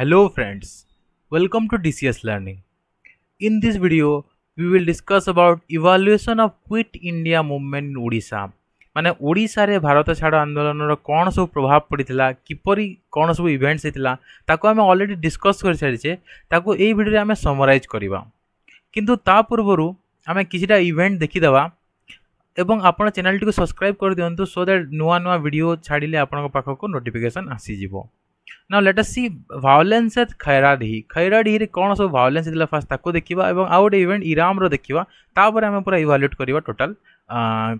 Hello friends, welcome to DCS Learning. In this video, we will discuss about evaluation of Quit India movement in Odisha. মানে ଓଡ଼ିଶାରେ ଭାରତ ଛାଡ଼ ଆନ୍ଦୋଳନର କ'ଣ ସବୁ ପ୍ରଭାବ ପଡ଼ିଥିଲା କିପରି କ'ଣ ସବୁ ଇଭେଣ୍ଟସ୍ ହେଇଥିଲା ତାକୁ ଆମେ ଅଲରେଡ଼ି ଡିସ୍କସ୍ କରିସାରିଛେ ତାକୁ ଏଇ ଭିଡ଼ିଓରେ ଆମେ ସମରାଇଜ୍ କରିବା କିନ୍ତୁ ତା ପୂର୍ବରୁ ଆମେ କିଛିଟା ଇଭେଣ୍ଟ ଦେଖିଦେବା ଏବଂ ଆପଣ ଚ୍ୟାନେଲ୍ଟିକୁ ସବସ୍କ୍ରାଇବ୍ କରିଦିଅନ୍ତୁ ସୋ ଦ୍ୟାଟ୍ ନୂଆ ନୂଆ ଭିଡ଼ିଓ ଛାଡ଼ିଲେ ଆପଣଙ୍କ ପାଖକୁ ନୋଟିଫିକେସନ୍ ଆସିଯିବ ना लेट सी भाओलेन्स एथ खैराडी खैराडी कौन सब भाओलेन्स होता फास्ट ताक देखा और आउ गए इवेंट इराम्र देखा तापर आम पूरा इवाल्युएट करवा total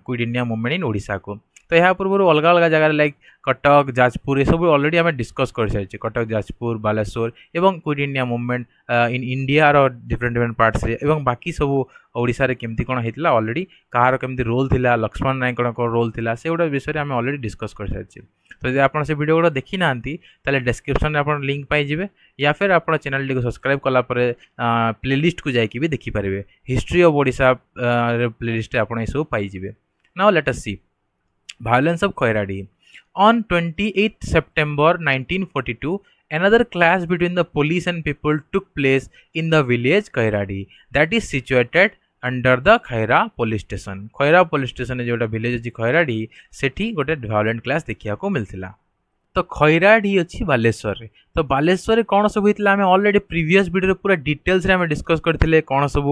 quit India movement in ओडा को ତ ଏହା ପୂର୍ବରୁ ଅଲଗା ଅଲଗା ଜାଗାରେ ଲାଇକ୍ କଟକ ଯାଜପୁର ଏସବୁ ଅଲରେଡ଼ି ଆମେ ଡିସ୍କସ୍ କରିସାରିଛେ କଟକ ଯାଜପୁର ବାଲେଶ୍ୱର ଏବଂ କୁଇଟ୍ ଇଣ୍ଡିଆ ମୁଭମେଣ୍ଟ ଇନ୍ ଇଣ୍ଡିଆର ଡିଫରେଣ୍ଟ ଡିଫରେଣ୍ଟ ପାର୍ଟସରେ ଏବଂ ବାକି ସବୁ ଓଡ଼ିଶାରେ କେମିତି କ'ଣ ହେଇଥିଲା ଅଲରେଡ଼ି କାହାର କେମିତି ରୋଲ୍ ଥିଲା ଲକ୍ଷ୍ମଣ ନାୟକର ରୋଲ୍ ଥିଲା ସେଗୁଡ଼ା ବିଷୟରେ ଆମେ ଅଲରେଡ଼ି ଡିସ୍କସ୍ କରିସାରିଛେ ତ ଯଦି ଆପଣ ସେ ଭିଡ଼ିଓ ଗୁଡ଼ା ଦେଖିନାହାନ୍ତି ତାହେଲେ ଡେସ୍କ୍ରିପ୍ସନ୍ରେ ଆପଣ ଲିଙ୍କ୍ ପାଇଯିବେ ୟା ଫେର୍ ଆପଣ ଚ୍ୟାନେଲ୍ଟିକୁ ସବସ୍କ୍ରାଇବ୍ କଲାପରେ ପ୍ଲେଲିଷ୍ଟକୁ ଯାଇକି ବି ଦେଖିପାରିବେ ହିଷ୍ଟ୍ରି ଅଫ୍ ଓଡ଼ିଶାରେ ପ୍ଲେଲିଷ୍ଟରେ ଆପଣ ଏସବୁ ପାଇଯିବେ now let's see violence of Khairadi. On 28 September 1942, another clash between the police and people took place in the village Khairadi that is situated under the Khaira police station Khaira police station जो village अच्छी खैराडी से गोटे violent class देखा मिलता तो खैराढी अच्छी बालेश्वर रे तो बालेश्वर रे कौन सब होता आम अलरेडी प्रिवियस भिडियो पूरा डिटेल्स रे आम डिस्कस करते कौन सब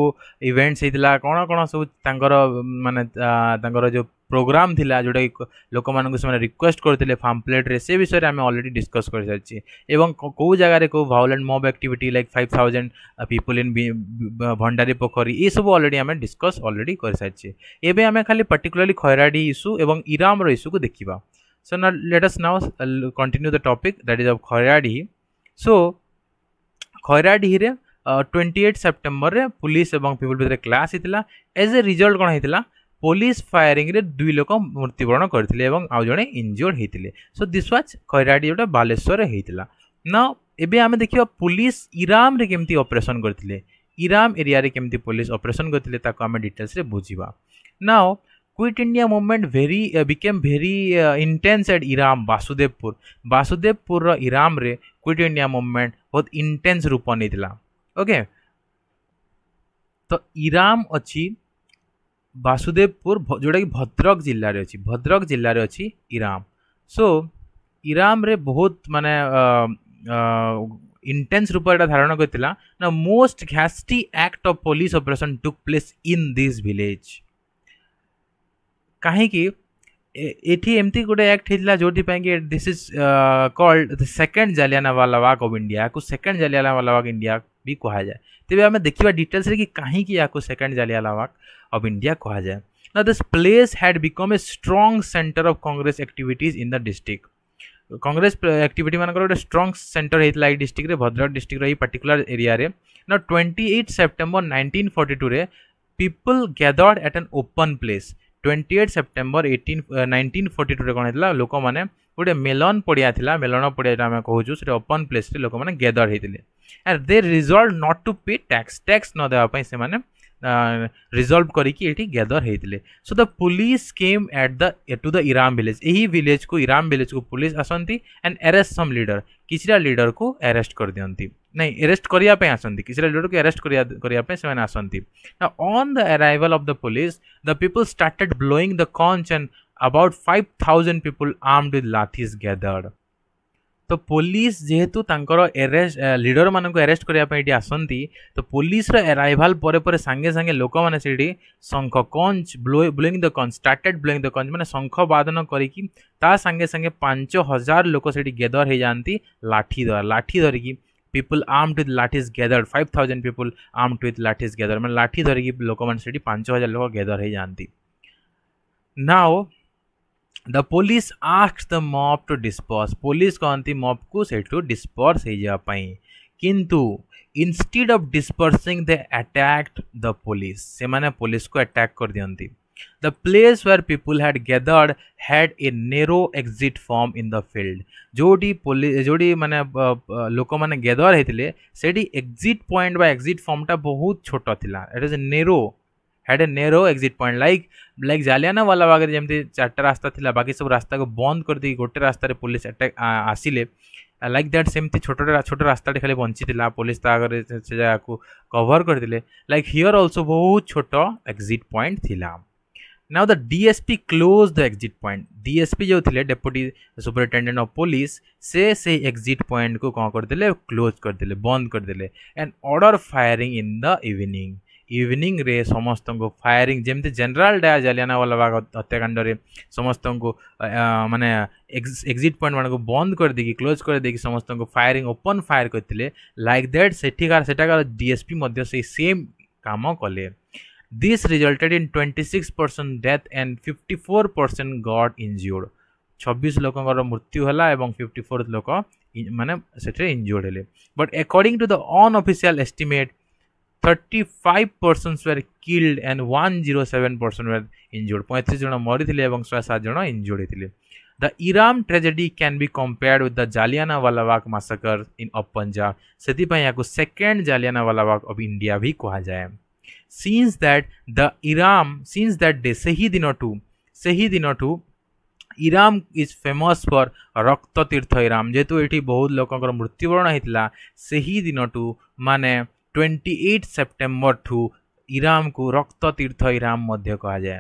इवेंट्स होता कौन कौन सब मानने जो ପ୍ରୋଗ୍ରାମ୍ ଥିଲା ଯେଉଁଟାକି ଲୋକମାନଙ୍କୁ ସେମାନେ ରିକ୍ୱେଷ୍ଟ କରିଥିଲେ ଫାମ୍ପ୍ଲେଟ୍ରେ ସେ ବିଷୟରେ ଆମେ ଅଲରେଡ଼ି ଡିସ୍କସ୍ କରିସାରିଛି ଏବଂ କେଉଁ ଜାଗାରେ କେଉଁ violent mob activity like five thousand people in Bhandari Pokhari ଏସବୁ ଅଲରେଡ଼ି ଆମେ ଡିସ୍କସ୍ ଅଲରେଡ଼ି କରିସାରିଛେ ଏବେ ଆମେ ଖାଲି ପର୍ଟିକୁଲାରଲି ଖୈରାଡ଼ି ଇସ୍ୟୁ ଏବଂ ଇରାମର ଇସ୍ୟୁକୁ ଦେଖିବା So now let us now continue the topic that is of Khairadihi. So Khairadihi रे 28 सेप्टेम्बर रे पुलिस एवं पीपल भितर क्लास होता एज ए रिजल्ट कौन होता ପୋଲିସ ଫାୟାରିଂରେ ଦୁଇ ଲୋକ ମୃତ୍ୟୁବରଣ କରିଥିଲେ ଏବଂ ଆଉ ଜଣେ ଇଞ୍ଜୋର୍ଡ଼ ହେଇଥିଲେ ସୋ ଦିସ୍ ୱାଜ୍ ଖଇରାଟି ଯେଉଁଟା ବାଲେଶ୍ୱରରେ ହେଇଥିଲା ନା ଏବେ ଆମେ ଦେଖିବା ପୋଲିସ ଇରାମରେ କେମିତି ଅପରେସନ୍ କରିଥିଲେ ଇରାମ ଏରିଆରେ କେମିତି ପୋଲିସ ଅପରେସନ୍ କରିଥିଲେ ତାକୁ ଆମେ ଡିଟେଲ୍ସରେ ବୁଝିବା ନା quit India movement very became very intense at Iram Basudevpur Basudevpur Iram रे क्विट इंडिया मूवमेंट बहुत इंटेन्स रूप नहीं ओके okay? तो इराम अच्छी ବାସୁଦେବପୁର ଯେଉଁଟାକି ଭଦ୍ରକ ଜିଲ୍ଲାରେ ଅଛି ଭଦ୍ରକ ଜିଲ୍ଲାରେ ଅଛି ଇରାମ ସୋ ଇରାମରେ ବହୁତ ମାନେ ଇଣ୍ଟେନ୍ସ ରୂପ ଏଇଟା ଧାରଣ କରିଥିଲା ନା ମୋଷ୍ଟ ଘ୍ୟାଷ୍ଟି act of police operation took place in this village କାହିଁକି ଏଠି ଏମିତି ଗୋଟେ ଆକ୍ଟ ହେଇଥିଲା ଯେଉଁଥିପାଇଁକି this is called the second Jallianwala Bagh of India ଆକୁ ସେକେଣ୍ଡ ଜାଲିଆନାୱାଲା ୱାକ୍ ଇଣ୍ଡିଆ ବି କୁହାଯାଏ तेज आम देखा डिटेल्स कि कहीं सेकेंड जालिया लावाक अफ इंडिया कह जाए ना this place had become a strong centre of Congress activity in the district Congress activity मानक गोटे स्ट्रंग सेन्टर होता है डिस्ट्रिक्ट भद्रक डिस्ट्रिक्टर ये पर्टिकुलर एरिया ना twenty eight September nineteen forty two people gathered at an open place twenty eight September eighteen nineteen forty two कौन होता लोक मैंने गोटे मेलन पड़िया मेलन पड़िया जो से ओपन प्लेस लोक मैंने गैदर होते हैं and they resolve not to pay tax tax नदेवाई से रिजल्व करी होते so the police came at the to the Iram village यही भिलेज को इराम भिलेज को पुलिस आसती एंड एरेस्ट सम लिडर किसी लिडर को अरेस्ट कर दिखे नहीं एरेस्ट करने आसती किसी लिडर को अरेस्ट करने आसती on the arrival of the police the people started blowing the conch and about five thousand people armed with lathi gathered ତ ପୋଲିସ ଯେହେତୁ ତାଙ୍କର ଏରେଷ୍ଟ ଲିଡର ମାନଙ୍କୁ ଆରେଷ୍ଟ କରିବା ପାଇଁ ଏଠି ଆସନ୍ତି ତ ପୋଲିସର ଆରାଇଭାଲ ପରେ ପରେ ସାଙ୍ଗେ ସାଙ୍ଗେ ଲୋକମାନେ ସେଠି ଶଙ୍ଖ conch blowing the conch started blowing the conch ମାନେ ଶଙ୍ଖ ବାଦନ କରିକି ତା ସାଙ୍ଗେ ସାଙ୍ଗେ ପାଞ୍ଚ ହଜାର ଲୋକ ସେଠି ଗେଦର ହେଇଯାନ୍ତି ଲାଠି ଦ୍ୱାରା ଲାଠି ଧରିକି people armed with lathis gathered five thousand people armed with lathis gathered ମାନେ ଲାଠି ଧରିକି ଲୋକମାନେ ସେଠି ପାଞ୍ଚ ହଜାର ଲୋକ ଗେଦର ହେଇଯାନ୍ତି now the police ask the mob to disperse police कहते मॉब को सेठू डिस्पर्स हो जाए किंतु instead of dispersing they attacked the police से माने पुलिस को अटैक कर दिखते the place where people had gathered had a narrow exit form in the field जो पुलिस जोड़ी माने लोक मैंने गैदर होते सेठी पॉइंट बा एग्जिट फॉर्म टा बहुत छोटा it is narrow had a narrow exit point like like Jallianwala বাগের যেমতি চারটা রাস্তা ଥିଲା বাকি সব রাস্তাকে বন্ধ করে দেই ଗୋଟେ ରାସ୍ତାରେ ପୋଲିସ ଆଟାକ୍ ଆସିଲେ ଲାଇକ୍ ଦ୍ୟାଟ୍ ସେମିତି ଛୋଟଟା ଛୋଟ ରାସ୍ତାଟେ ଖାଲି ବଞ୍ଚିଥିଲା ପୋଲିସ ତା ଆଗରେ ସେ ଜାଗାକୁ କଭର କରିଦେଲେ ଲାଇକ୍ ହିଅର୍ ଅଲସୋ ବହୁତ ଛୋଟ ଏକ୍ଜିଟ୍ ପଏଣ୍ଟ ଥିଲା now the dsp closed the exit point dsp जो थिले डेपुटी सुपरिटेंडेंट ऑफ पुलिस से से एग्जिट पॉइंट को कौन कर दिले क्लोज कर दिले बंद कर दिले and order firing in the evening ଇଭିନିଂରେ ସମସ୍ତଙ୍କୁ ଫାୟାରିଂ ଯେମିତି ଜେନେରାଲ ଡାୟାର ଜାଲିଆନାୱାଲା ବାଗ ହତ୍ୟାକାଣ୍ଡରେ ସମସ୍ତଙ୍କୁ ମାନେ ଏକ୍ଜିଟ୍ ପଏଣ୍ଟମାନଙ୍କୁ ବନ୍ଦ କରିଦେଇକି କ୍ଲୋଜ୍ କରିଦେଇକି ସମସ୍ତଙ୍କୁ ଫାୟାରିଂ ଓପନ୍ ଫାୟାର କରିଥିଲେ ଲାଇକ୍ ଦ୍ୟାଟ୍ ସେଠିକାର ସେଠାକାର ଡିଏସ୍ପି ମଧ୍ୟ ସେଇ ସେମ୍ କାମ କଲେ this resulted in twenty six percent death and fifty four percent got injured ଛବିଶ ଲୋକଙ୍କର ମୃତ୍ୟୁ ହେଲା ଏବଂ ଫିଫ୍ଟି ଫୋର୍ ଲୋକ ମାନେ ସେଥିରେ ଇଞ୍ଜିଓର୍ଡ଼ ହେଲେ but according to the unofficial estimate 35 persons were killed and 107 persons were injured 35 জন মরিলে এবং 107 জন ইনজুর্ড হইলে The Iram tragedy can be compared with the Jallianwala Bagh massacre in Up Punjab. ସେଥିପାଇଁ ଏହାକୁ second Jallianwala Bagh of India ବି କୁହାଯାଏ since that the Iram since that day ସେହି ଦିନଠୁ ସେହି ଦିନଠୁ ଇରାମ ଇଜ୍ ଫେମସ୍ ଫର୍ ରକ୍ତ ତୀର୍ଥ ଇରାମ ଯେହେତୁ ଏଠି ବହୁତ ଲୋକଙ୍କର ମୃତ୍ୟୁବରଣ ହେଇଥିଲା ସେହି ଦିନଠୁ ମାନେ ट्वेंटी एट सेप्टेम्बर ठू इराम को रक्त तीर्थ इराम जाए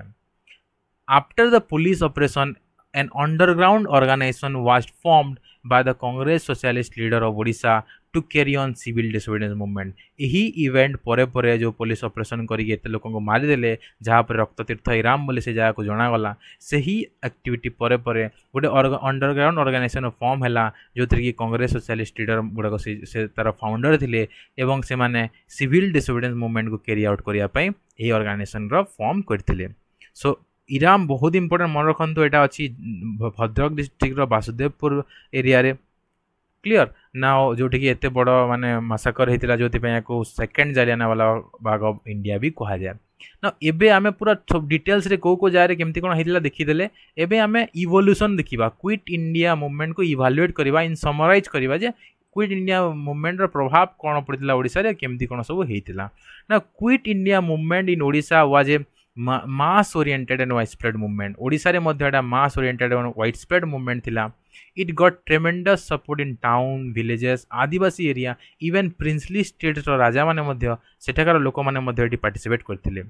after the police operation an underground organisation was formed by the Congress socialist leader of Odisha to carry on civil disobedience movement ଏହି ଇଭେଣ୍ଟ ପରେ ପରେ ଯେଉଁ ପୋଲିସ ଅପରେସନ୍ କରିକି ଏତେ ଲୋକଙ୍କୁ ମାରିଦେଲେ ଯାହାପରେ ରକ୍ତତୀର୍ଥ ଇରାମ ବୋଲି ସେ ଯାହାକୁ ଜଣାଗଲା ସେହି ଆକ୍ଟିଭିଟି ପରେ ପରେ ଗୋଟେ ଅଣ୍ଡରଗ୍ରାଉଣ୍ଡ ଅର୍ଗାନାଇଜେସନ୍ ଫର୍ମ ହେଲା ଯେଉଁଥିରେ କି କଂଗ୍ରେସ ସୋସିଆଲିଷ୍ଟ ଲିଡର ଗୁଡ଼ାକ ସେ ତା'ର ଫାଉଣ୍ଡର ଥିଲେ ଏବଂ ସେମାନେ ସିଭିଲ୍ ଡିସୋବିଡ଼ିଏନ୍ସ ମୁଭମେଣ୍ଟକୁ କ୍ୟାରି ଆଉଟ୍ କରିବା ପାଇଁ ଏହି ଅର୍ଗାନାଇଜେସନ୍ର ଫର୍ମ କରିଥିଲେ ସୋ ଇରାମ ବହୁତ ଇମ୍ପୋର୍ଟାଣ୍ଟ ମନେ ରଖନ୍ତୁ ଏଇଟା ଅଛି ଭଦ୍ରକ ଡିଷ୍ଟ୍ରିକ୍ଟର ବାସୁଦେବପୁର ଏରିଆରେ କ୍ଲିଅର ना जोटा कि एत बड़ मानने मसाकर होता जो सेकेंड वाला बाग अफ इंडिया भी कह जाए ना एबे आम पूरा सब डिटेल्स रे को को जारे केमती कोन हेतला देखि एबे आमे इवोल्यूशन देखिबा क्विट इंडिया मूवमेंट को इवालुएट करबा इन समराइज करबा क्विट इंडिया मूवमेंट प्रभाव कौन पड़ितला ओडिसा रे केमती कोन सब होता ना quit India movement in Odisha was a mass oriented and widespread movement Odisha रे मध्ये एटा mass oriented and widespread movement थिला It got tremendous support in town, villages, Adivasi area even princely ଷ୍ଟେଟ୍ର ରାଜାମାନେ ମଧ୍ୟ ସେଠାକାର ଲୋକମାନେ ମଧ୍ୟ ଏଠି ପାର୍ଟିସିପେଟ୍ କରିଥିଲେ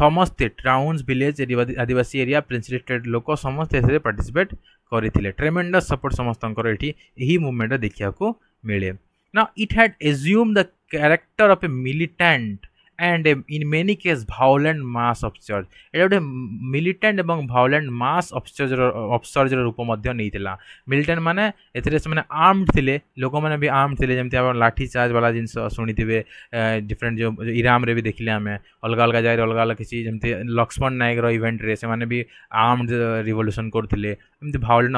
ସମସ୍ତେ towns village Adivasi area princely state ଲୋକ ସମସ୍ତେ ଏଥିରେ ପାର୍ଟିସିପେଟ୍ କରିଥିଲେ ଟ୍ରେମେଣ୍ଡସ୍ ସପୋର୍ଟ ସମସ୍ତଙ୍କର ଏଠି ଏହି ମୁଭମେଣ୍ଟରେ ଦେଖିବାକୁ ମିଳେ ନା it had assume the character of a militant and in many cases violent mass upsurge এটা ଗୋଟେ militant ଏବଂ violent mass upsurge upsurge ରୂପ ମଧ୍ୟ ନେଇଥିଲା militant ମାନେ ଏଥିରେ ସେମାନେ armed ଥିଲେ ଲୋକମାନେ ବି armed ଥିଲେ ଯେମିତି ଆପଣ ଲାଠି ଚାର୍ଜ ବାଲା ଜିନିଷ ଶୁଣିଥିବେ ଡିଫରେଣ୍ଟ ଯେଉଁ ଇରାମରେ ବି ଦେଖିଲେ ଆମେ ଅଲଗା ଅଲଗା ଜାଗାରେ ଅଲଗା ଅଲଗା କିଛି ଯେମିତି ଲକ୍ଷ୍ମଣ ନାୟକର ଇଭେଣ୍ଟରେ ସେମାନେ ବି ଆର୍ମଡ ରିଭଲ୍ୟୁସନ୍ କରୁଥିଲେ ଏମିତି ଭାଓଲେଣ୍ଟ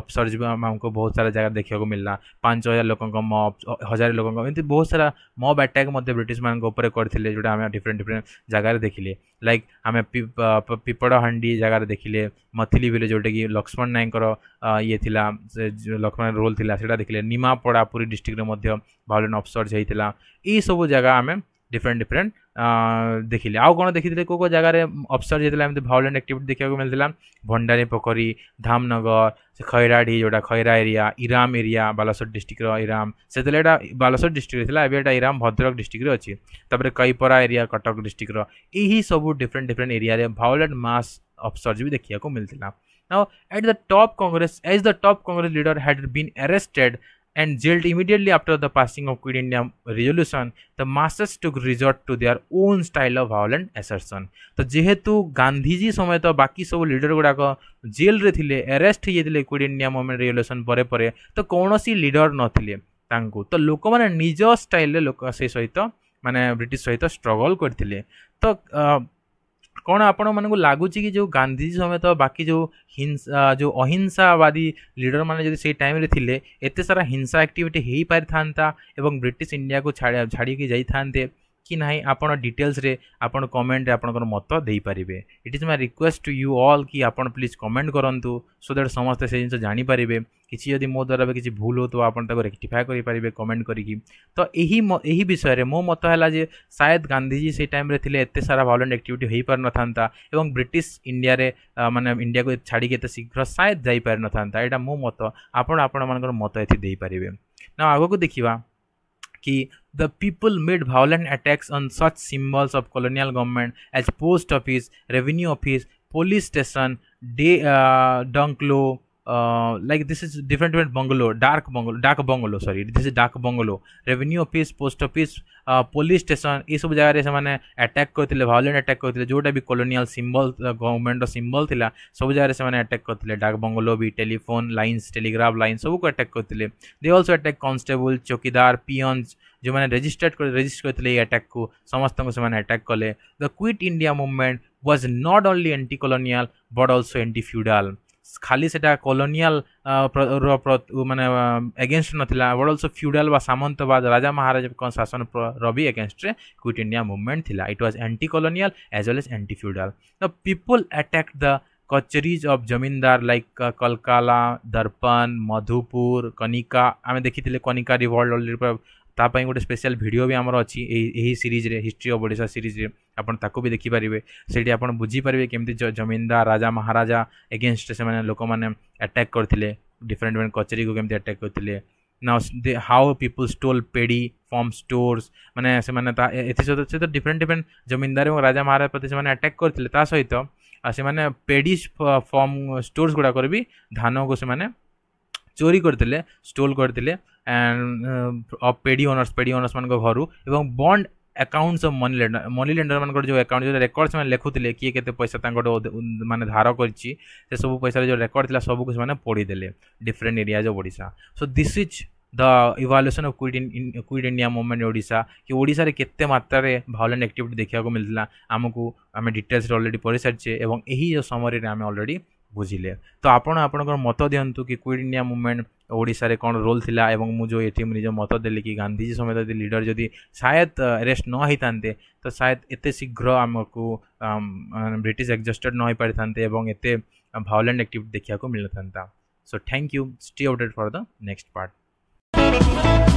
ଅପସର୍ଜ ବି ଆମକୁ ବହୁତ ସାରା ଜାଗା ଦେଖିବାକୁ ମିଳିଲା ପାଞ୍ଚ ହଜାର ଲୋକଙ୍କ ମବ୍ ହଜାର ଲୋକଙ୍କ ଏମିତି ବହୁତ ସାରା ମବ୍ ଆଟାକ୍ ମଧ୍ୟ ବ୍ରିଟିଶମାନଙ୍କ ଉପରେ କରି କରିଥିଲେ ଯେଉଁଟା ଆମେ ଡିଫରେଣ୍ଟ ଡିଫରେଣ୍ଟ ଜାଗାରେ ଦେଖିଲେ ଲାଇକ୍ ଆମେ ପିପଡ଼ହାଣ୍ଡି ଜାଗାରେ ଦେଖିଲେ ମଥିଲି ବିଲେ ଯେଉଁଟାକି ଲକ୍ଷ୍ମଣ ନାୟକଙ୍କର ଇଏ ଥିଲା ସେ ଲକ୍ଷ୍ମଣ ରୋଲ୍ ଥିଲା ସେଇଟା ଦେଖିଲେ ନିମାପଡ଼ା ପୁରୀ ଡିଷ୍ଟ୍ରିକ୍ଟରେ ମଧ୍ୟ ଭାଓଲେଣ୍ଟ ଅଫ୍ ହେଇଥିଲା ଏଇସବୁ ଜାଗା ଆମେ ଡିଫରେଣ୍ଟ ଡିଫରେଣ୍ଟ ଦେଖିଲି ଆଉ କ'ଣ ଦେଖିଥିଲେ କେଉଁ କେଉଁ ଜାଗାରେ ଅଫିସର ଯାଇଥିଲା ଏମିତି ଭାଓଲେଣ୍ଟ ଆକ୍ଟିଭିଟି ଦେଖିବାକୁ ମିଳିଥିଲା ଭଣ୍ଡାରୀ ପୋଖରୀ ଧାମନଗର ସେ ଖଇରାଢ଼ି ଯେଉଁଟା ଖଇରା ଏରିଆ ଇରାମ ଏରିଆ ବାଲେଶ୍ୱର ଡିଷ୍ଟ୍ରିକ୍ଟର ଇରାମ ସେତେବେଳେ ଏଇଟା ବାଲେଶ୍ୱର ଡିଷ୍ଟ୍ରିକ୍ଟରେ ଥିଲା ଏବେ ଏଇଟା ଇରାମ ଭଦ୍ରକ ଡିଷ୍ଟ୍ରିକ୍ଟରେ ଅଛି ତାପରେ କଇପରା ଏରିଆ କଟକ ଡିଷ୍ଟ୍ରିକ୍ଟର ଏହି ସବୁ ଡିଫରେଣ୍ଟ ଡିଫରେଣ୍ଟ ଏରିଆରେ ଭାଓଲେଣ୍ଟ ମାସ୍ ଅଫିସର୍ସ ବି ଦେଖିବାକୁ ମିଳିଥିଲା Now, at the top Congress, as the top Congress leader had been arrested, and jailed immediately after the passing of Quit India resolution, the masses took resort to their own style of violent assertion. ତ ଯେହେତୁ ଗାନ୍ଧିଜୀ ସମେତ ବାକି leader leader ଗୁଡ଼ାକ ଜେଲ୍ରେ ଥିଲେ arrest ହେଇଯାଇଥିଲେ quit India movement ରେଭଲ୍ୟୁସନ୍ ପରେ ପରେ ତ କୌଣସି ଲିଡର ନଥିଲେ ତାଙ୍କୁ ତ ଲୋକମାନେ Nijo style ଲୋକ ସେ ସହିତ ମାନେ ବ୍ରିଟିଶ ସହିତ ଷ୍ଟ୍ରଗଲ୍ କରିଥିଲେ ତ କ'ଣ ଆପଣମାନଙ୍କୁ ଲାଗୁଛି କି ଯେଉଁ ଗାନ୍ଧିଜୀ ସମେତ ବାକି ଯେଉଁ ହିଂସା ଯେଉଁ ଅହିଂସାବାଦୀ ଲିଡ଼ରମାନେ ଯଦି ସେଇ ଟାଇମ୍ରେ ଥିଲେ ଏତେ ସାରା ହିଂସା ଆକ୍ଟିଭିଟି ହେଇପାରିଥାନ୍ତା ଏବଂ ବ୍ରିଟିଶ ଇଣ୍ଡିଆକୁ ଛାଡ଼ିକି ଯାଇଥାନ୍ତେ କି ନାହିଁ ଆପଣ ଡିଟେଲ୍ସରେ ଆପଣ କମେଣ୍ଟରେ ଆପଣଙ୍କର ମତ ଦେଇପାରିବେ it is my request to you all କି ଆପଣ ପ୍ଲିଜ୍ କମେଣ୍ଟ କରନ୍ତୁ ସୋ ଦ୍ୟାଟ୍ ସମସ୍ତେ ସେ ଜିନିଷ ଜାଣିପାରିବେ କିଛି ଯଦି ମୋ ଦ୍ୱାରା ବି କିଛି ଭୁଲ ହେଉଥିବ ଆପଣ ତାକୁ ରେକ୍ଟିଫାଏ କରିପାରିବେ କମେଣ୍ଟ କରିକି ତ ଏହି ଏହି ବିଷୟରେ ମୋ ମତ ହେଲା ଯେ ସାୟଦ ଗାନ୍ଧିଜୀ ସେଇ ଟାଇମ୍ରେ ଥିଲେ ଏତେ ସାରା ଭାଓଲେଣ୍ଟ ଆକ୍ଟିଭିଟି ହୋଇପାରିନଥାନ୍ତା ଏବଂ ବ୍ରିଟିଶ ଇଣ୍ଡିଆରେ ମାନେ ଇଣ୍ଡିଆକୁ ଛାଡ଼ିକି ଏତେ ଶୀଘ୍ର ସାୟଦ ଯାଇପାରିନଥାନ୍ତା ଏଇଟା ମୋ ମତ ଆପଣ ଆପଣମାନଙ୍କର ମତ ଏଠି ଦେଇପାରିବେ ନା ଆଗକୁ ଦେଖିବା the people made violent attacks on such symbols of colonial government as post office, revenue office, police station, day, uh, Dunklow, uh, like this is different than bungalow dark bungalow dark bungalow sorry this is dark bungalow revenue office post office uh, police station ये सब जगह से मैंने attack करते violent attack करते जोटा भी colonial symbol government symbol थिला सब जगह से मैंने attack करते dark bungalow भी telephone lines telegraph lines सब को attack करते they also attack constable चौकीदार peons जो मैंने रेजिस्टर्ड कर रेजिस्ट करते आटाक को समस्त को से आटाक कले the quit India movement was not only anti colonial but also anti feudal ଖାଲି ସେଟା କଲୋନିଆଲ ମାନେ ଏଗେନଷ୍ଟ ନଥିଲା ବଟ୍ ଅଲସୋ ଫ୍ୟୁଡାଲ ବା ସାମନ୍ତବାଦ ରାଜା ମହାରାଜାଙ୍କ ଶାସନର ବି ଏଗେନଷ୍ଟରେ କ୍ୱିଟ୍ ଇଣ୍ଡିଆ ମୁଭମେଣ୍ଟ ଥିଲା it was anti colonial as well as anti feudal the people attack the kacheris of zamindar like Kalkala Darpan Madhupur Kanika आम देखी कनिका रिवल्ट तापाई गोटे स्पेशल भिड भी आमर अच्छी यही सीरीज्रे हिस्ट्री अफ ओडा सीरीज्रे आपको भी देखिपारे से आप बुझीपारे केमी जमीनदार राजा महाराजा एगेन्स्ट से लोक मैंने आटाक् करते डिफरेन्ट डिफरेन्ट कचेरी को केमी आटाक् करते now they, how people stole paddy from stores ମାନେ ସେମାନେ ତା ଏଥିସହିତ ସହିତ ଡିଫରେଣ୍ଟ ଡିଫରେଣ୍ଟ ଜମିନଦାର ଏବଂ ରାଜା ମହାରାଜ ପ୍ରତି ସେମାନେ ଆଟାକ୍ କରିଥିଲେ ତା ସହିତ ସେମାନେ ପେଡି ଫର୍ମ ଷ୍ଟୋର୍ସ ଗୁଡ଼ାକରେ ବି ଧାନକୁ ସେମାନେ চোরি করলে ଷ୍ଟୋଲ୍ କରିଥିଲେ ଆଣ୍ଡ ଅଫ୍ ପେଡ଼ି ଓନର୍ସ ପେଡ଼ି ଓନର୍ସମାନଙ୍କ ଘରୁ ଏବଂ bond accounts of money lender money ଲେଣ୍ଡରମାନଙ୍କର ଯେଉଁ ଆକାଉଣ୍ଟ ଯେଉଁ ରେକର୍ଡ଼ ସେମାନେ ଲେଖୁଥିଲେ କିଏ କେତେ ପଇସା ତାଙ୍କଠୁ ମାନେ ଧାର କରିଛି ସେସବୁ ପଇସାର ଯେଉଁ ରେକର୍ଡ଼ ଥିଲା ସବୁକୁ ସେମାନେ ପୋଡ଼ିଦେଲେ different areas of Odisha so this is the evaluation of quit quit India movement Odisha କି ଓଡ଼ିଶାରେ କେତେ ମାତ୍ରାରେ ଭାଓଲେଣ୍ଟ ଆକ୍ଟିଭିଟି ଦେଖିବାକୁ ମିଳିଥିଲା ଆମକୁ ଆମେ ଡିଟେଲ୍ସରେ ଅଲରେଡ଼ି ପଢ଼ିସାରିଛେ ଏବଂ ଏହି ସମୟରେ ଆମେ ଅଲରେଡ଼ି ବୁଝିଲେ ତ ଆପଣ ଆପଣଙ୍କର ମତ ଦିଅନ୍ତୁ କି କ୍ୱିଟ୍ ଇଣ୍ଡିଆ ମୁଭମେଣ୍ଟ ଓଡ଼ିଶାରେ କ'ଣ ରୋଲ୍ ଥିଲା ଏବଂ ମୁଁ ଯେଉଁ ଏଠି ନିଜ ମତ ଦେଲି କି ଗାନ୍ଧିଜୀ ସମେତ ଯଦି ଲିଡ଼ର ଯଦି ସାୟଦ ଆରେଷ୍ଟ ନ ହେଇଥାନ୍ତେ ତ ସାୟଦ ଏତେ ଶୀଘ୍ର ଆମକୁ ବ୍ରିଟିଶ ଏକ୍ଜଷ୍ଟେଡ଼ ନ ହେଇପାରିଥାନ୍ତେ ଏବଂ ଏତେ ଭାଓଲେଣ୍ଟ ଆକ୍ଟିଭିଟି ଦେଖିବାକୁ ମିଳିନଥାନ୍ତା so thank you stay update for the next part